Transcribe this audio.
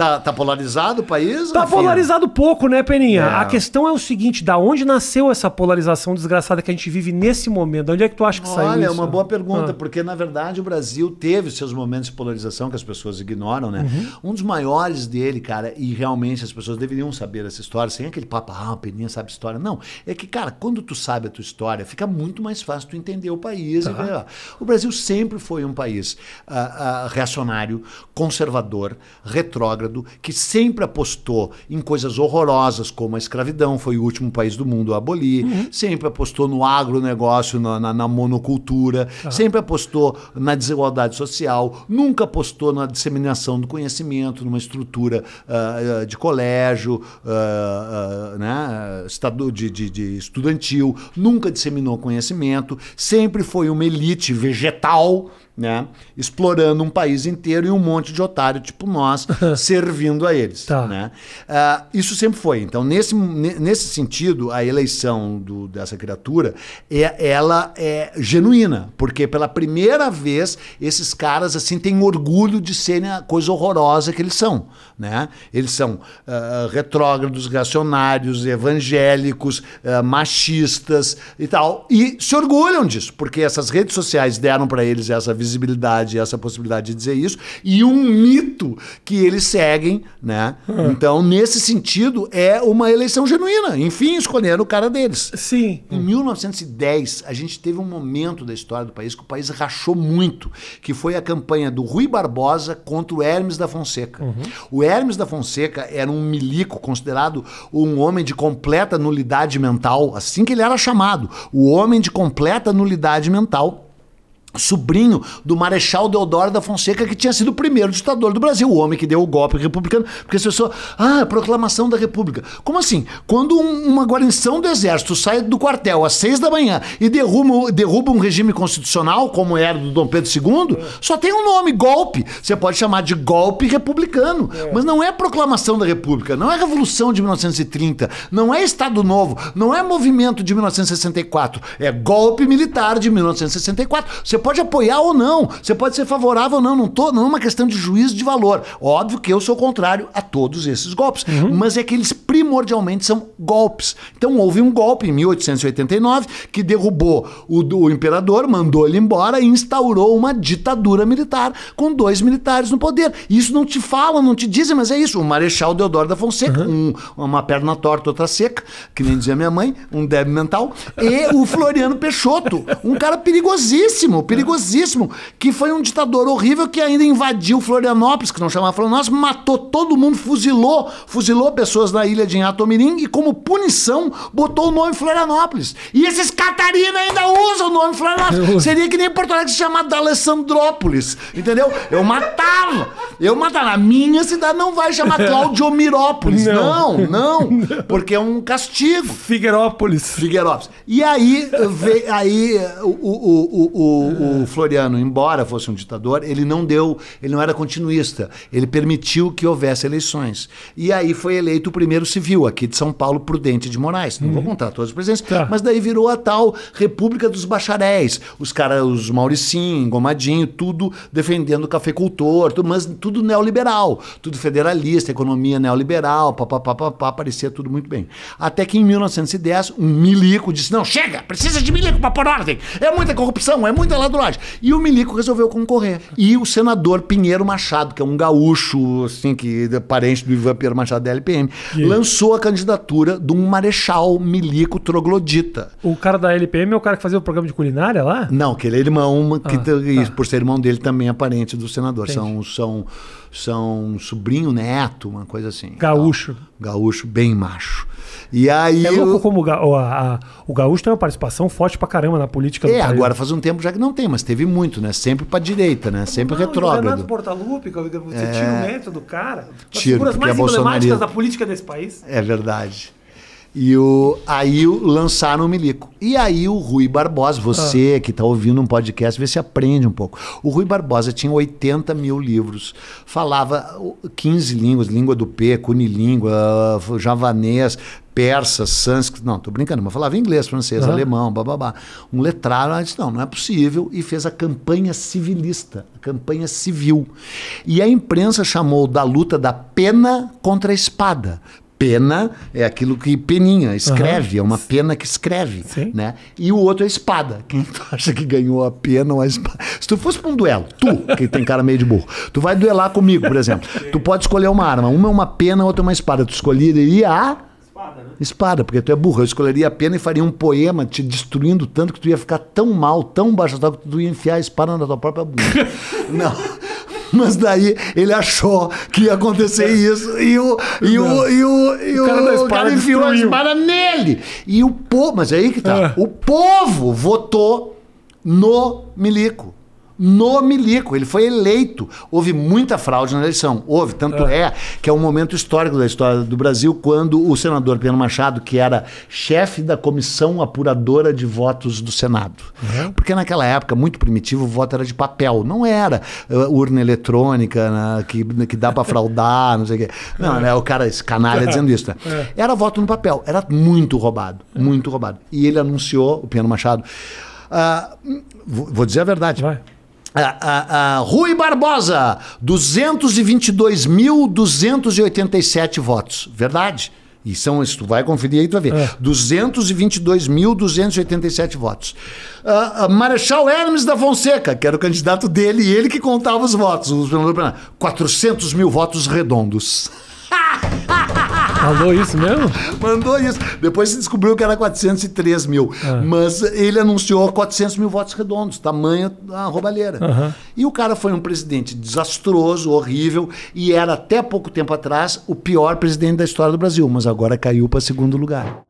Tá, tá polarizado o país? Tá polarizado pouco, né, Peninha? É. A questão é o seguinte: da onde nasceu essa polarização desgraçada que a gente vive nesse momento? onde é que tu acha que Olha, saiu? Olha, é uma boa pergunta, ah. porque na verdade o Brasil teve seus momentos de polarização que as pessoas ignoram, né? Uhum. Um dos maiores dele, cara, e realmente as pessoas deveriam saber essa história, sem aquele papo, ah, Peninha sabe história. Não. É que, cara, quando tu sabe a tua história, fica muito mais fácil tu entender o país. Tá. E, ó, o Brasil sempre foi um país uh, uh, reacionário, conservador, retrógrado esquerdo que sempre apostou em coisas horrorosas como a escravidão, foi o último país do mundo a abolir, uhum. sempre apostou no agronegócio, na, na, na monocultura, uhum. sempre apostou na desigualdade social, nunca apostou na disseminação do conhecimento, numa estrutura uh, de colégio, uh, uh, né, de, de, de estudantil, nunca disseminou conhecimento, sempre foi uma elite vegetal né? Explorando um país inteiro e um monte de otário tipo nós servindo a eles, tá. né? Uh, isso sempre foi. Então, nesse, nesse sentido, a eleição do, dessa criatura, é, ela é genuína, porque pela primeira vez esses caras assim têm orgulho de serem a coisa horrorosa que eles são, né? Eles são uh, retrógrados, reacionários, evangélicos, uh, machistas e tal, e se orgulham disso, porque essas redes sociais deram para eles essa visão visibilidade e essa possibilidade de dizer isso, e um mito que eles seguem, né? Hum. Então, nesse sentido, é uma eleição genuína. Enfim, escolheram o cara deles. Sim. Em 1910, a gente teve um momento da história do país que o país rachou muito, que foi a campanha do Rui Barbosa contra o Hermes da Fonseca. Uhum. O Hermes da Fonseca era um milico considerado um homem de completa nulidade mental, assim que ele era chamado, o homem de completa nulidade mental sobrinho do Marechal Deodoro da Fonseca, que tinha sido o primeiro ditador do Brasil, o homem que deu o golpe republicano, porque as pessoas, ah, proclamação da República. Como assim? Quando um, uma guarnição do exército sai do quartel às seis da manhã e derruba, derruba um regime constitucional, como era do Dom Pedro II, é. só tem um nome, golpe. Você pode chamar de golpe republicano, é. mas não é proclamação da República, não é Revolução de 1930, não é Estado Novo, não é movimento de 1964, é golpe militar de 1964. Você pode apoiar ou não, você pode ser favorável ou não, não, tô, não é uma questão de juízo de valor. Óbvio que eu sou contrário a todos esses golpes, uhum. mas é que eles primordialmente são golpes. Então houve um golpe em 1889 que derrubou o, o imperador, mandou ele embora e instaurou uma ditadura militar com dois militares no poder. Isso não te falam, não te dizem, mas é isso. O Marechal Deodoro da Fonseca, uhum. um, uma perna torta, outra seca, que nem dizia minha mãe, um débil mental, e o Floriano Peixoto, um cara perigosíssimo, perigosíssimo, que foi um ditador horrível que ainda invadiu Florianópolis, que não chamava Florianópolis, matou todo mundo, fuzilou, fuzilou pessoas na ilha de Inhatomirim e como punição botou o nome Florianópolis. E esses Catarina ainda usam o nome Florianópolis. Seria que nem Porto Alegre se chamar D'Alessandrópolis, entendeu? Eu matava, eu matava. A minha cidade não vai chamar Claudio Mirópolis, não. não, não, porque é um castigo. Figueirópolis. Figueirópolis. E aí, eh, vê, aí eh, o, o, o, o o, Floriano, embora fosse um ditador, ele não deu, ele não era continuista. Ele permitiu que houvesse eleições. E aí foi eleito o primeiro civil aqui de São Paulo, Prudente de Moraes. Não uhum. vou contar todas as presidentes, tá. mas daí virou a tal República dos Bacharéis. Os caras, os Mauricinho, Engomadinho, tudo defendendo o cafeicultor, tudo, mas tudo neoliberal, tudo federalista, economia neoliberal, papapá, papapá, parecia tudo muito bem. Até que em 1910, um milico disse: não, chega, precisa de milico para pôr ordem. É muita corrupção, é muita e o Milico resolveu concorrer. E o senador Pinheiro Machado, que é um gaúcho, assim, que é parente do Ivan Pinheiro Machado da LPM, lançou a candidatura de um marechal Milico troglodita. O cara da LPM é o cara que fazia o programa de culinária lá? Não, que ele é irmão, que ah, tá. por ser irmão dele também é parente do senador. Entendi. São, são são sobrinho neto, uma coisa assim. Gaúcho. gaúcho bem macho. E aí. É louco eu... como o, ga... o, a... o, gaúcho tem uma participação forte pra caramba na política do É, país. agora faz um tempo já que não tem, mas teve muito, né? Sempre pra direita, né? Sempre não, retrógrado. O Renato Portaluppi, você é... tira o mérito do cara. Tiro, as figuras é mais emblemáticas da política desse país. É verdade. E o, aí lançaram o Milico. E aí o Rui Barbosa, você ah. que está ouvindo um podcast, vê se aprende um pouco. O Rui Barbosa tinha 80 mil livros, falava 15 línguas, língua do P, cunilíngua, ah, javanês, persa, sânscrito, não, tô brincando, mas falava inglês, francês, uhum. alemão, bababá. Um letrado, disse, não, não é possível, e fez a campanha civilista, a campanha civil. E a imprensa chamou da luta da pena contra a espada, Pena é aquilo que peninha, escreve, uhum. é uma pena que escreve, Sim. né? E o outro é espada. Quem tu acha que ganhou a pena ou a espada? Se tu fosse pra um duelo, tu, que tem cara meio de burro, tu vai duelar comigo, por exemplo. Tu pode escolher uma arma, uma é uma pena, outra é uma espada. Tu escolheria a Espada, né? Espada, porque tu é burro. Eu escolheria a pena e faria um poema te destruindo tanto que tu ia ficar tão mal, tão baixo que tu ia enfiar a espada na tua própria bunda. Não. Mas daí ele achou que ia acontecer é. isso e o, e o, e o, e o, cara, o cara enfiou a espada nele. E o povo, mas é aí que tá. É. O povo votou no Milico no milico. Ele foi eleito. Houve muita fraude na eleição. Houve, tanto é. é que é um momento histórico da história do Brasil quando o senador Pedro Machado, que era chefe da comissão apuradora de votos do Senado. Uhum. Porque naquela época, muito primitivo, o voto era de papel. Não era uh, urna eletrônica né, que, que dá para fraudar, não sei o quê. Não, é. né, o cara, esse canalha dizendo isso. Né? É. Era voto no papel. Era muito roubado. É. Muito roubado. E ele anunciou, o Pedro Machado, uh, vou dizer a verdade. Vai a, a, a Rui Barbosa, 222.287 votos. Verdade. E são, isso tu vai conferir aí, tu vai ver. É. 222.287 votos. Uh, Marechal Hermes da Fonseca, que era o candidato dele, e ele que contava os votos. 400 mil votos redondos mandou isso mesmo? Mandou isso. Depois se descobriu que era 403 mil. Ah. Mas ele anunciou 400 mil votos redondos, tamanho da roubalheira. Uhum. E o cara foi um presidente desastroso, horrível, e era até pouco tempo atrás o pior presidente da história do Brasil, mas agora caiu para segundo lugar.